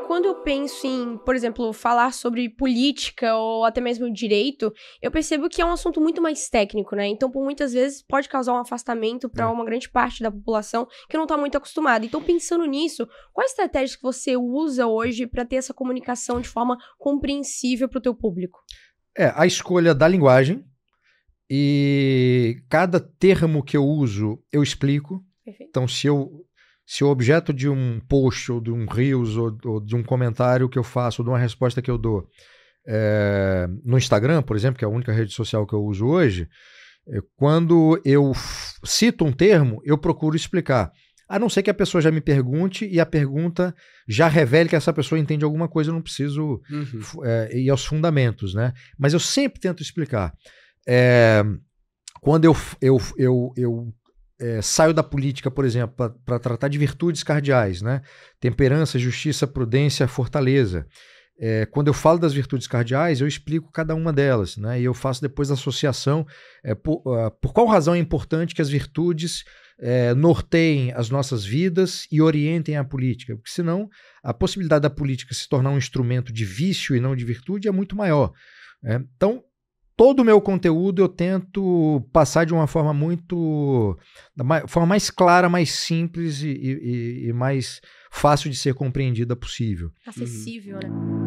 quando eu penso em, por exemplo, falar sobre política ou até mesmo direito, eu percebo que é um assunto muito mais técnico, né? Então, por muitas vezes pode causar um afastamento para é. uma grande parte da população que não está muito acostumada. Então, pensando nisso, quais estratégias que você usa hoje para ter essa comunicação de forma compreensível para o teu público? É, a escolha da linguagem e cada termo que eu uso, eu explico. Então, se eu se o objeto de um post ou de um reels ou, ou, de um comentário que eu faço, ou de uma resposta que eu dou é, no Instagram, por exemplo, que é a única rede social que eu uso hoje, é, quando eu cito um termo, eu procuro explicar. A não ser que a pessoa já me pergunte e a pergunta já revele que essa pessoa entende alguma coisa, eu não preciso uhum. é, ir aos fundamentos, né? Mas eu sempre tento explicar. É, quando eu, eu, eu, eu é, saio da política, por exemplo, para tratar de virtudes cardeais, né? Temperança, justiça, prudência, fortaleza. É, quando eu falo das virtudes cardeais, eu explico cada uma delas, né? E eu faço depois a associação é, por, uh, por, qual razão é importante que as virtudes é, norteiem as nossas vidas e orientem a política, porque senão a possibilidade da política se tornar um instrumento de vício e não de virtude é muito maior. Né? então, todo o meu conteúdo eu tento passar de uma forma muito. da forma mais clara, mais simples e, e, e mais fácil de ser compreendida possível. Acessível, né?